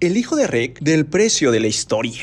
el hijo de Rick, del precio de la historia.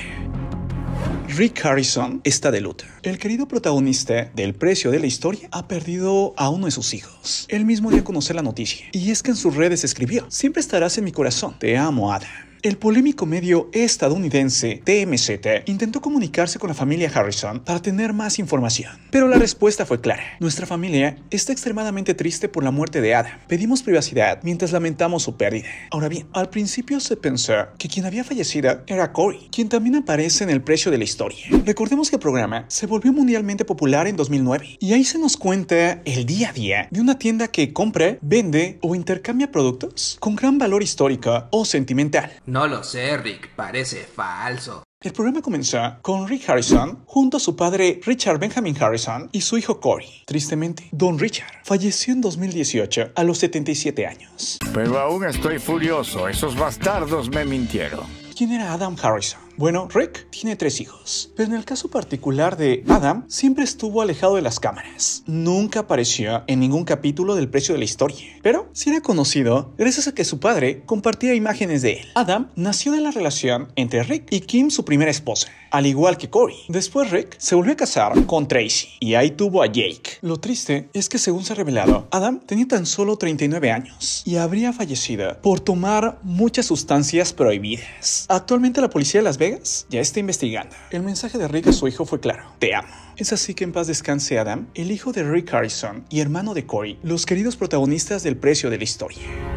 Rick Harrison está de luto. El querido protagonista del precio de la historia ha perdido a uno de sus hijos. Él mismo dio conoce la noticia. Y es que en sus redes escribió, siempre estarás en mi corazón. Te amo, Adam. El polémico medio estadounidense TMZ intentó comunicarse con la familia Harrison para tener más información, pero la respuesta fue clara. Nuestra familia está extremadamente triste por la muerte de Adam. Pedimos privacidad mientras lamentamos su pérdida. Ahora bien, al principio se pensó que quien había fallecido era Corey, quien también aparece en el precio de la historia. Recordemos que el programa se volvió mundialmente popular en 2009 y ahí se nos cuenta el día a día de una tienda que compra, vende o intercambia productos con gran valor histórico o sentimental. No lo sé, Rick, parece falso. El problema comenzó con Rick Harrison junto a su padre Richard Benjamin Harrison y su hijo Corey. Tristemente, Don Richard falleció en 2018 a los 77 años. Pero aún estoy furioso, esos bastardos me mintieron. ¿Quién era Adam Harrison? Bueno, Rick tiene tres hijos, pero en el caso particular de Adam, siempre estuvo alejado de las cámaras. Nunca apareció en ningún capítulo del precio de la historia, pero sí era conocido gracias a que su padre compartía imágenes de él. Adam nació de la relación entre Rick y Kim, su primera esposa, al igual que Corey. Después Rick se volvió a casar con Tracy y ahí tuvo a Jake. Lo triste es que según se ha revelado, Adam tenía tan solo 39 años y habría fallecido por tomar muchas sustancias prohibidas. Actualmente la policía Las ve ya está investigando. El mensaje de Rick a su hijo fue claro. Te amo. Es así que en paz descanse Adam, el hijo de Rick Harrison y hermano de Corey, los queridos protagonistas del precio de la historia.